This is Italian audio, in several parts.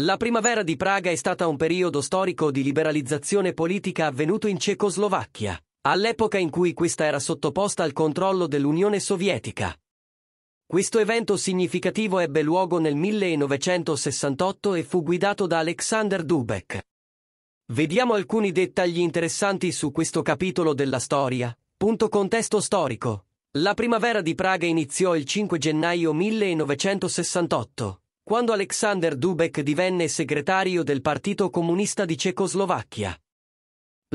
La primavera di Praga è stata un periodo storico di liberalizzazione politica avvenuto in Cecoslovacchia, all'epoca in cui questa era sottoposta al controllo dell'Unione Sovietica. Questo evento significativo ebbe luogo nel 1968 e fu guidato da Alexander Dubek. Vediamo alcuni dettagli interessanti su questo capitolo della storia. Punto contesto storico. La primavera di Praga iniziò il 5 gennaio 1968 quando Alexander Dubek divenne segretario del Partito Comunista di Cecoslovacchia.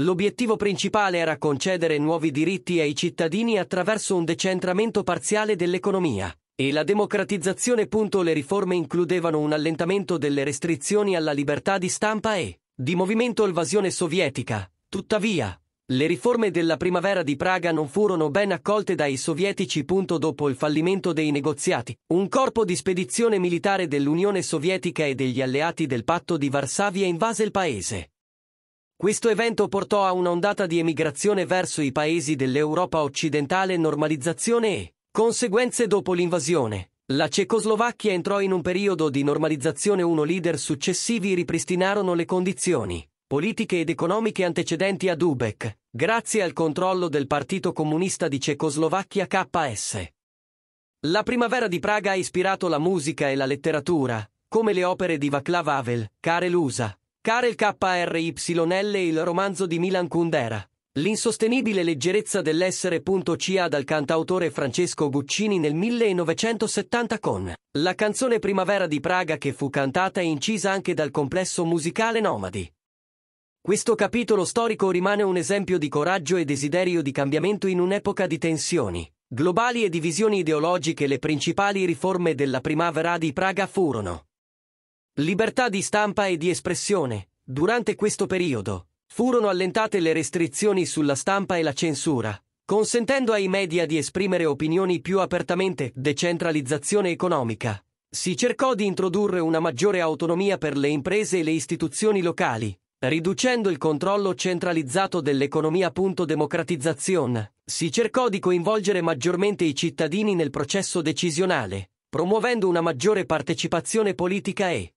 L'obiettivo principale era concedere nuovi diritti ai cittadini attraverso un decentramento parziale dell'economia. E la democratizzazione. Le riforme includevano un allentamento delle restrizioni alla libertà di stampa e di movimento evasione sovietica. Tuttavia, le riforme della primavera di Praga non furono ben accolte dai sovietici. Dopo il fallimento dei negoziati, un corpo di spedizione militare dell'Unione Sovietica e degli alleati del patto di Varsavia invase il paese. Questo evento portò a un'ondata di emigrazione verso i paesi dell'Europa occidentale normalizzazione e conseguenze dopo l'invasione. La Cecoslovacchia entrò in un periodo di normalizzazione uno leader successivi ripristinarono le condizioni politiche ed economiche antecedenti a Dubeck, grazie al controllo del Partito Comunista di Cecoslovacchia KS. La primavera di Praga ha ispirato la musica e la letteratura, come le opere di Vaclav Havel, Karel Usa, Karel KRYL e il romanzo di Milan Kundera. L'insostenibile leggerezza dell'essere.ca dal cantautore Francesco Guccini nel 1970 con la canzone Primavera di Praga che fu cantata e incisa anche dal complesso musicale Nomadi. Questo capitolo storico rimane un esempio di coraggio e desiderio di cambiamento in un'epoca di tensioni, globali e divisioni ideologiche. Le principali riforme della primavera di Praga furono libertà di stampa e di espressione. Durante questo periodo, furono allentate le restrizioni sulla stampa e la censura, consentendo ai media di esprimere opinioni più apertamente, decentralizzazione economica. Si cercò di introdurre una maggiore autonomia per le imprese e le istituzioni locali, Riducendo il controllo centralizzato dell'economia. Democratizzazione, si cercò di coinvolgere maggiormente i cittadini nel processo decisionale, promuovendo una maggiore partecipazione politica e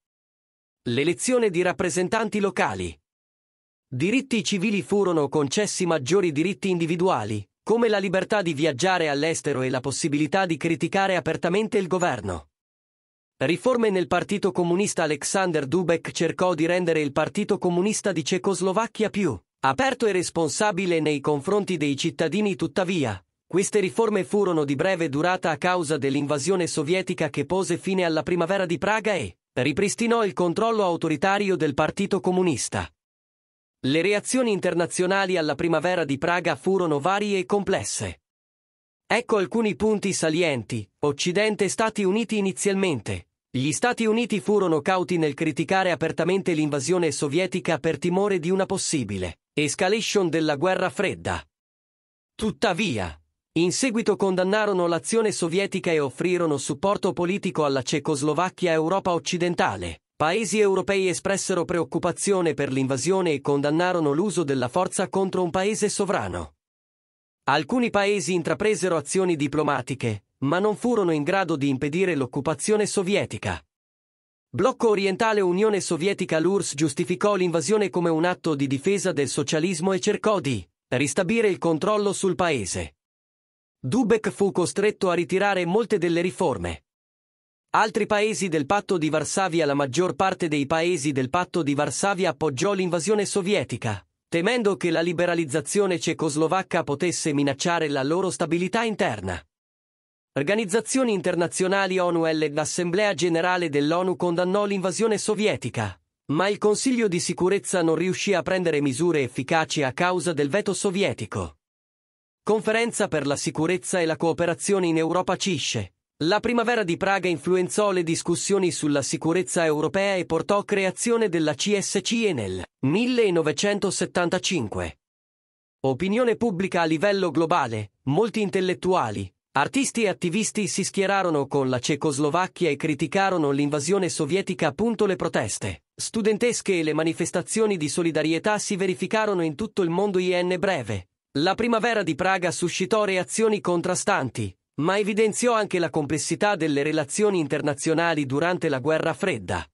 l'elezione di rappresentanti locali. Diritti civili furono concessi maggiori diritti individuali, come la libertà di viaggiare all'estero e la possibilità di criticare apertamente il governo. Riforme nel Partito Comunista Alexander Dubek cercò di rendere il Partito Comunista di Cecoslovacchia più aperto e responsabile nei confronti dei cittadini tuttavia. Queste riforme furono di breve durata a causa dell'invasione sovietica che pose fine alla primavera di Praga e ripristinò il controllo autoritario del Partito Comunista. Le reazioni internazionali alla primavera di Praga furono varie e complesse. Ecco alcuni punti salienti. Occidente e Stati Uniti inizialmente, gli Stati Uniti furono cauti nel criticare apertamente l'invasione sovietica per timore di una possibile escalation della guerra fredda. Tuttavia, in seguito condannarono l'azione sovietica e offrirono supporto politico alla Cecoslovacchia Europa occidentale. Paesi europei espressero preoccupazione per l'invasione e condannarono l'uso della forza contro un paese sovrano. Alcuni paesi intrapresero azioni diplomatiche, ma non furono in grado di impedire l'occupazione sovietica. Blocco orientale Unione Sovietica L'URSS giustificò l'invasione come un atto di difesa del socialismo e cercò di ristabilire il controllo sul paese. Dubek fu costretto a ritirare molte delle riforme. Altri paesi del patto di Varsavia La maggior parte dei paesi del patto di Varsavia appoggiò l'invasione sovietica, temendo che la liberalizzazione cecoslovacca potesse minacciare la loro stabilità interna. Organizzazioni internazionali ONU e l'Assemblea generale dell'ONU condannò l'invasione sovietica, ma il Consiglio di sicurezza non riuscì a prendere misure efficaci a causa del veto sovietico. Conferenza per la sicurezza e la cooperazione in Europa CISCE. La primavera di Praga influenzò le discussioni sulla sicurezza europea e portò a creazione della CSC nel 1975. Opinione pubblica a livello globale, molti intellettuali, Artisti e attivisti si schierarono con la Cecoslovacchia e criticarono l'invasione sovietica. Le proteste studentesche e le manifestazioni di solidarietà si verificarono in tutto il mondo in breve. La primavera di Praga suscitò reazioni contrastanti, ma evidenziò anche la complessità delle relazioni internazionali durante la guerra fredda.